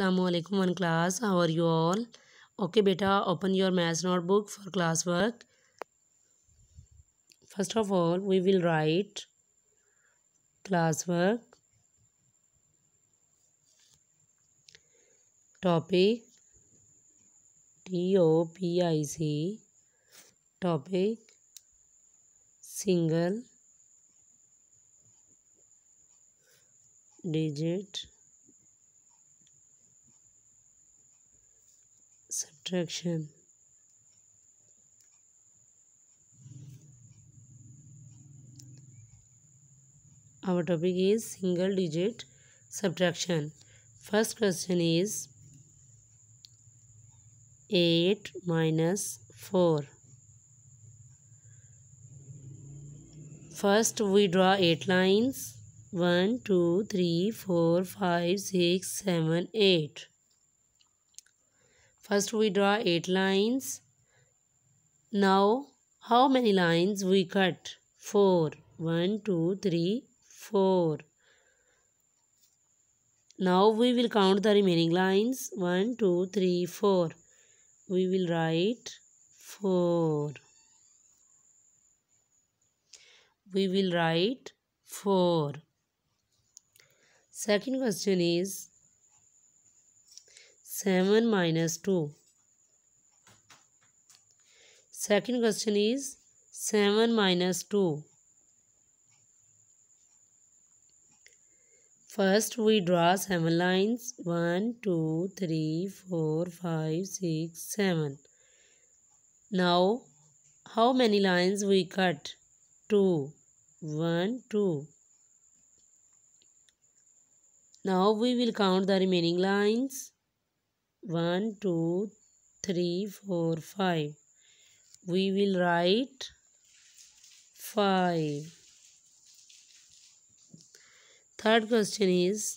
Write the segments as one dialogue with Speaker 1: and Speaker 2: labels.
Speaker 1: असलकुम one class how are you all okay बेटा open your maths notebook for class work first of all we will write class work topic T O P I C topic single digit attraction our topic is single digit subtraction first question is 8 minus 4 first we draw 8 lines 1 2 3 4 5 6 7 8 First we draw 8 lines. Now how many lines we cut? 4. 1, 2, 3, 4. Now we will count the remaining lines. 1, 2, 3, 4. We will write 4. We will write 4. Second question is 7 minus 2. Second question is 7 minus 2. First we draw 7 lines 1, 2, 3, 4, 5, 6, 7. Now how many lines we cut? 2, 1, 2. Now we will count the remaining lines. 1, 2, 3, 4, 5. We will write 5. Third question is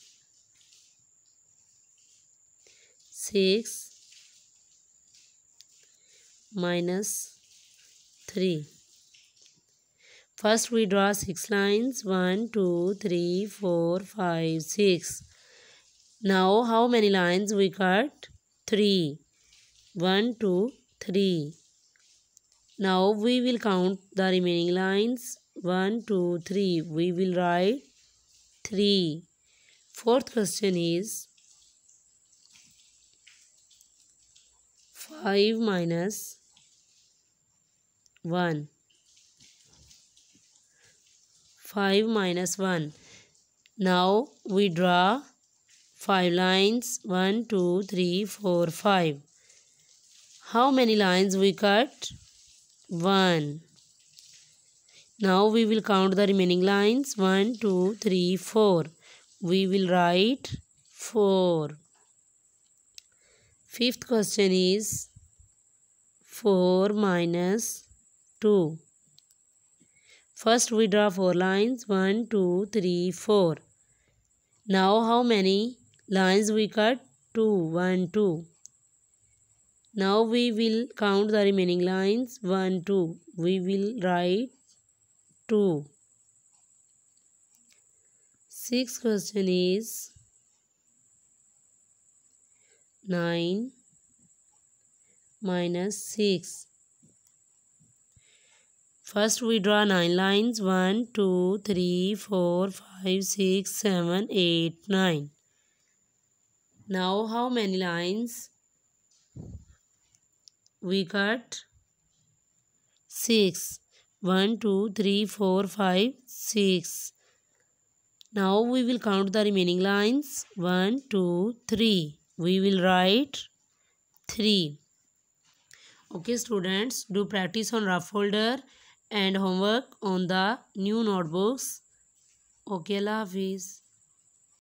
Speaker 1: 6 minus 3. First we draw 6 lines One two three four five six. Now how many lines we cut? three. One, two, three. Now we will count the remaining lines. One, two, three. We will write three. Fourth question is 5 minus 1. 5 minus 1. Now we draw 5 lines One, two, three, four, five. how many lines we cut 1 now we will count the remaining lines One, two, three, four. we will write 4 fifth question is 4 minus 2 First we draw 4 lines One, two, three, four. Now how many lines we cut 2 1 2 now we will count the remaining lines 1 2 we will write 2 sixth question is 9 minus 6 First we draw 9 lines 1, 2, 3, 4, 5, 6, 7, 8, 9. Now how many lines? We got 6. 1, 2, 3, 4, 5, 6. Now we will count the remaining lines. 1, 2, 3. We will write 3. Okay students, do practice on rough folder and homework on the new notebooks. Okay, Allah Hafiz.